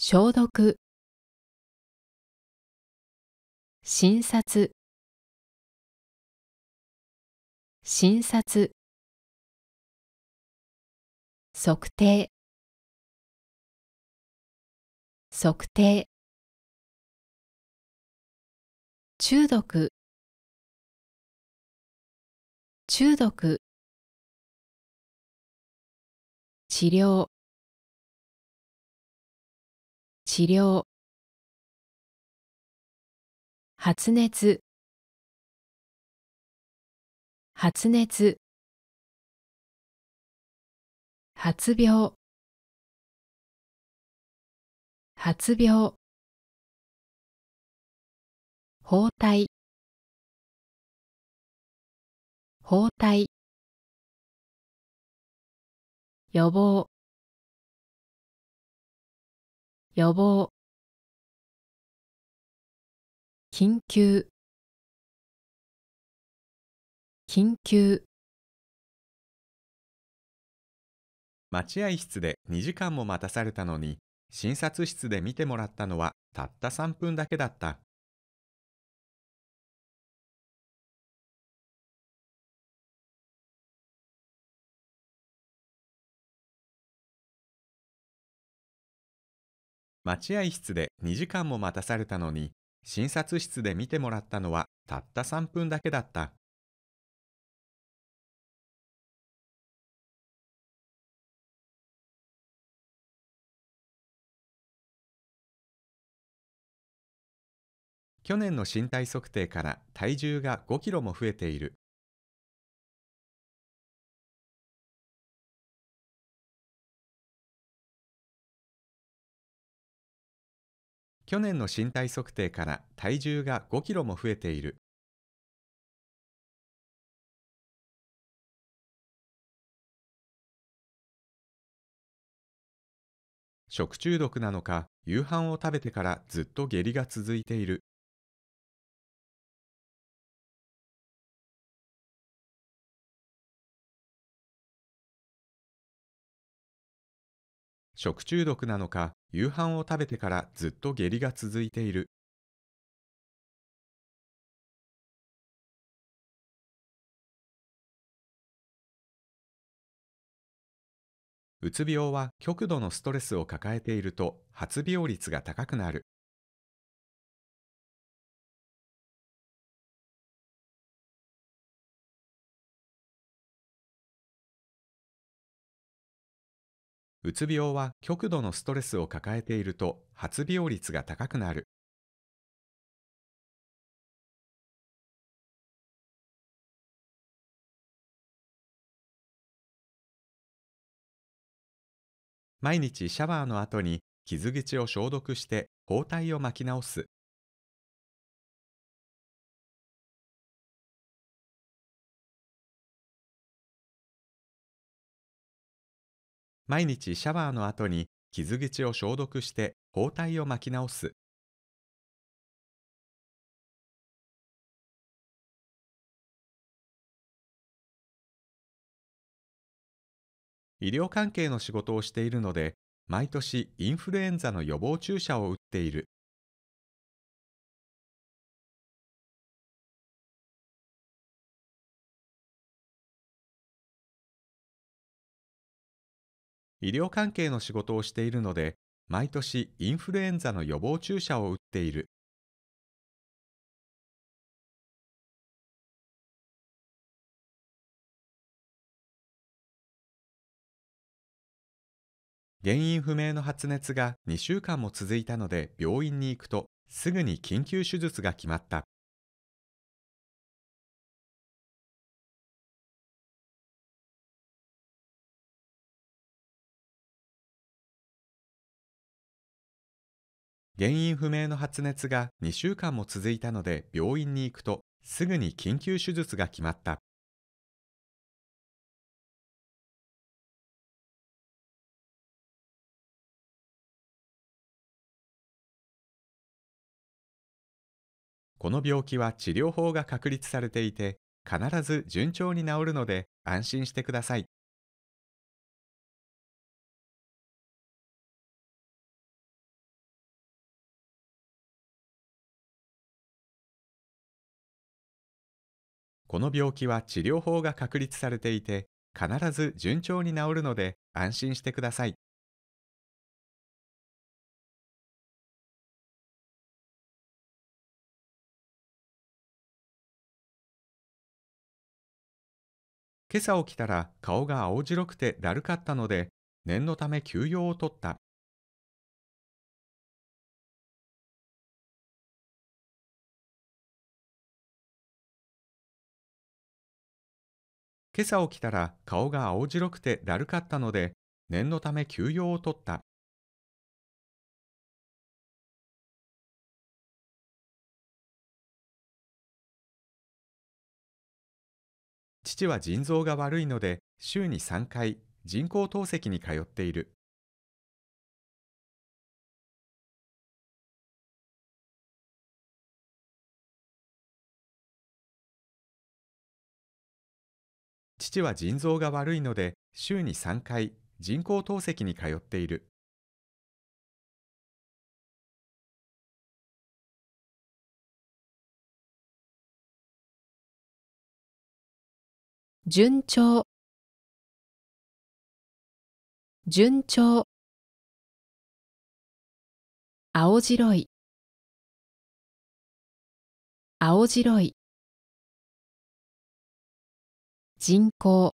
消毒診察診察測定測定中毒中毒治療治療発熱発熱発病発病包帯包帯予防予防緊急緊急待合室で2時間も待たされたのに診察室で見てもらったのはたった3分だけだった待合室で2時間も待たされたのに、診察室で見てもらったのはたった3分だけだった。去年の身体測定から体重が5キロも増えている。去年の身体測定から体重が5キロも増えている。食中毒なのか、夕飯を食べてからずっと下痢が続いている。食中毒なのか、夕飯を食べてからずっと下痢が続いている。うつ病は極度のストレスを抱えていると発病率が高くなる。うつ病は極度のストレスを抱えていると発病率が高くなる。毎日シャワーの後に傷口を消毒して包帯を巻き直す。毎日シャワーの後に傷口を消毒して包帯を巻き直す。医療関係の仕事をしているので、毎年インフルエンザの予防注射を打っている。医療関係の仕事をしているので、毎年インフルエンザの予防注射を打っている。原因不明の発熱が2週間も続いたので病院に行くと、すぐに緊急手術が決まった。原因不明の発熱が2週間も続いたので病院に行くとすぐに緊急手術が決まったこの病気は治療法が確立されていて必ず順調に治るので安心してくださいこの病気は治療法が確立されていて、必ず順調に治るので安心してください。今朝起きたら顔が青白くてだるかったので、念のため休養をとった今朝起きたら顔が青白くてだるかったので、念のため休養を取った。父は腎臓が悪いので、週に3回、人工透析に通っている。父は腎臓が悪いので、週に3回、人工透析に通っている。順調順調青白い青白い人口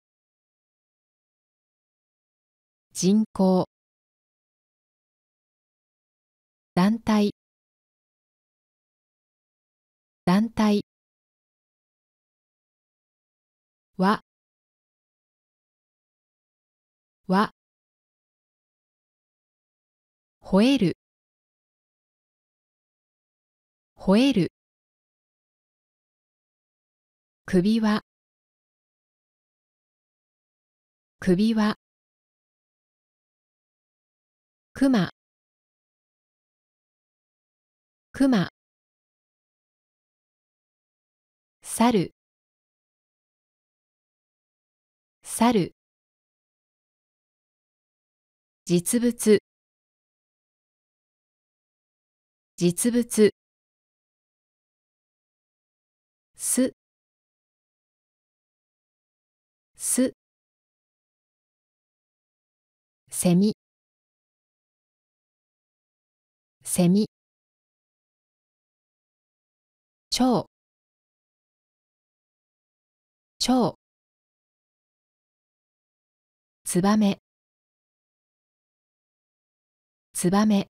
人口団体団体はは吠える吠える首は首輪くまくま猿猿実物実物すすセミセミ蝶蝶ツバメツバメ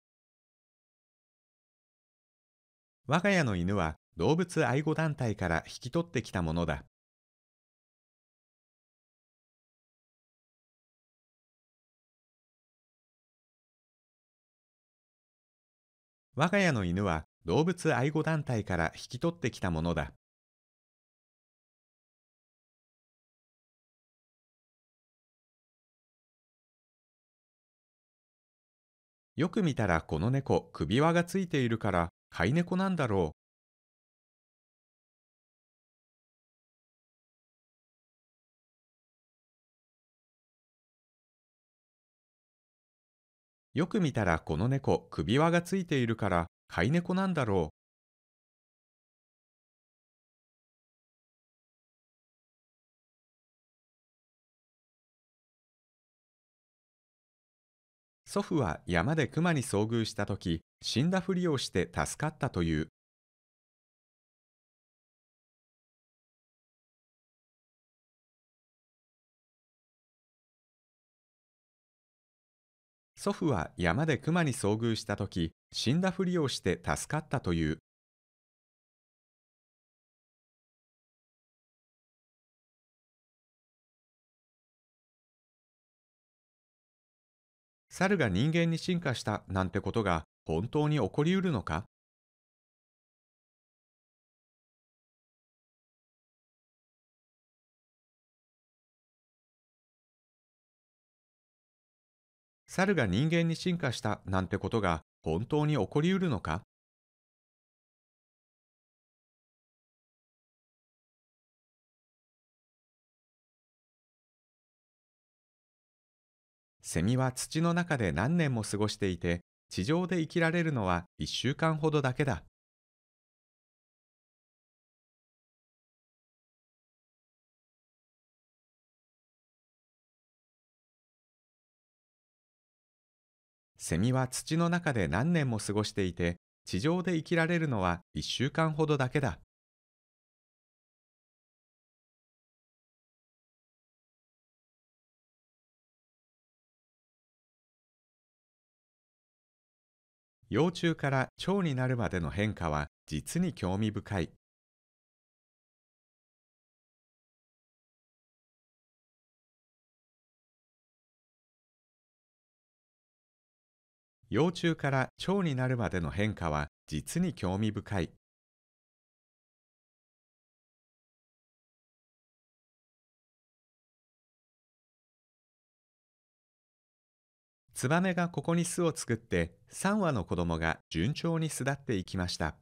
我が家の犬は動物愛護団体から引き取ってきたものだ我が家の犬は動物愛護団体から引き取ってきたものだ。よく見たらこの猫首輪がついているから飼い猫なんだろう。よく見たらこの猫、首輪がついているから、飼い猫なんだろう。祖父は山で熊に遭遇した時、死んだふりをして助かったという。祖父は山で熊に遭遇した時死んだふりをして助かったという猿が人間に進化したなんてことが本当に起こりうるのか猿が人間に進化したなんてことが本当に起こりうるのかセミは土の中で何年も過ごしていて、地上で生きられるのは1週間ほどだけだ。セミは土の中で何年も過ごしていて、地上で生きられるのは1週間ほどだけだ。幼虫から蝶になるまでの変化は実に興味深い。幼虫から蝶になるまでの変化は実に興味深い。ツバメがここに巣を作って3羽の子供が順調に巣立っていきました。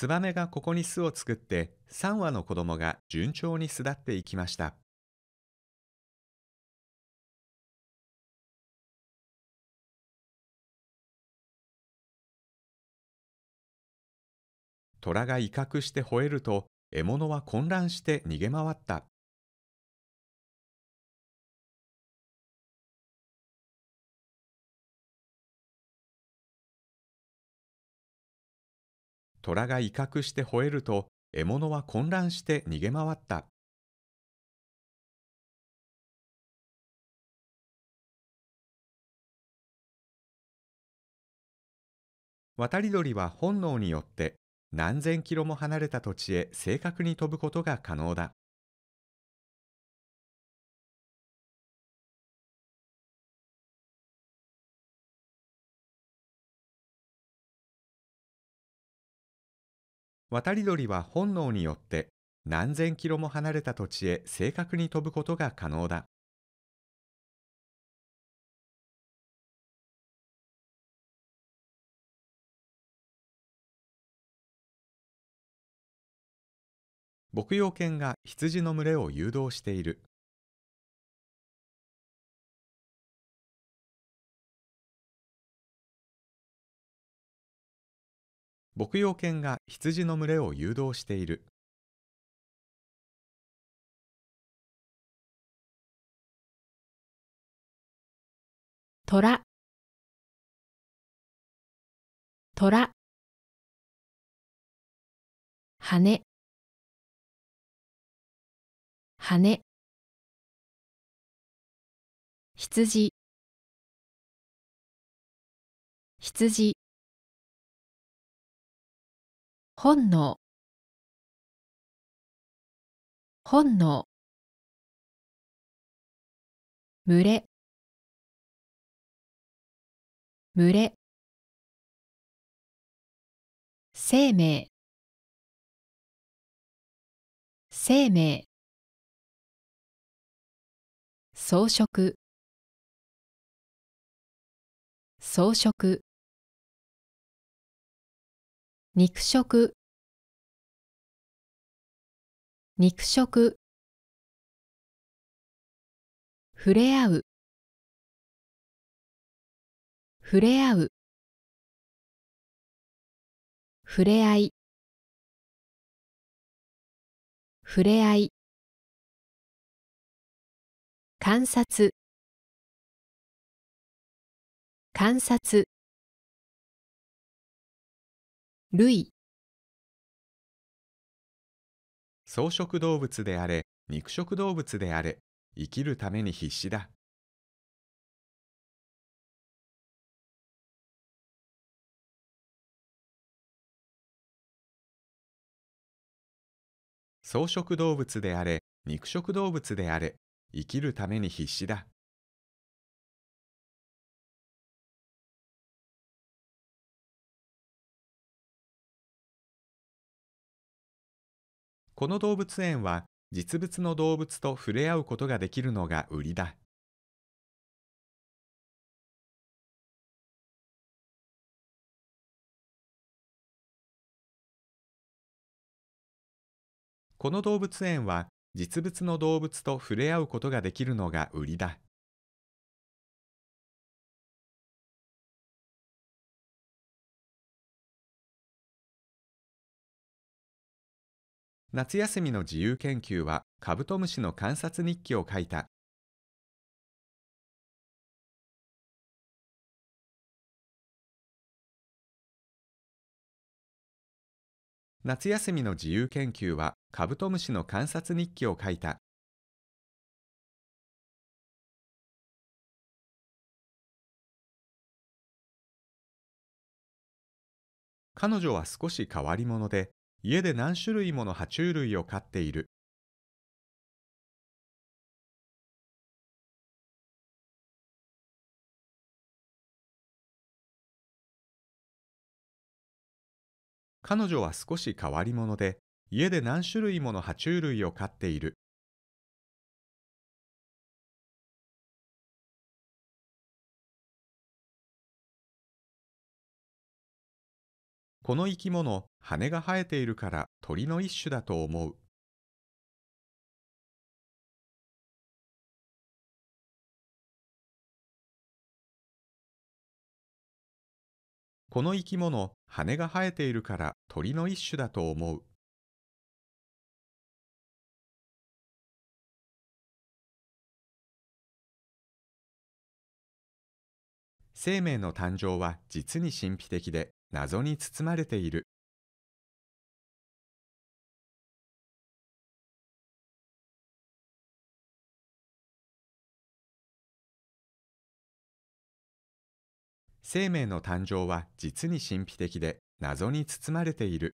ツバメがここに巣を作って3羽の子供が順調に巣立っていきました。虎が威嚇して吠えると獲物は混乱して逃げ回った。虎が威嚇して吠えると、獲物は混乱して逃げ回った。渡り鳥は本能によって何千キロも離れた土地へ正確に飛ぶことが可能だ。渡り鳥は本能によって何千キロも離れた土地へ正確に飛ぶことが可能だ。牧羊犬が羊の群れを誘導している。牧羊犬が羊の群れを誘導している。虎虎羽羽羊羊本能本能群れ群れ生命生命装飾装飾肉食肉食触れ合う触れ合う触れ合い触れ合い観察観察類草食動物であれ、肉食動物であれ、生きるために必死だ。草食動物であれ、肉食動物であれ、生きるために必死だ。この動物園は実物の動物と触れ合うことができるのが売りだ。この動物園は実物の動物と触れ合うことができるのが売りだ。夏休みの自由研究はカブトムシの観察日記を書いた。夏休みの自由研究はカブトムシの観察日記を書いた。彼女は少し変わり者で家で何種類もの爬虫類を飼っている。彼女は少し変わり者で、家で何種類もの爬虫類を飼っている。この生き物、羽が生えているから鳥の一種だと思う。この生き物、羽が生えているから鳥の一種だと思う。生命の誕生は実に神秘的で、謎に包まれている。生命の誕生は実に神秘的で謎に包まれている。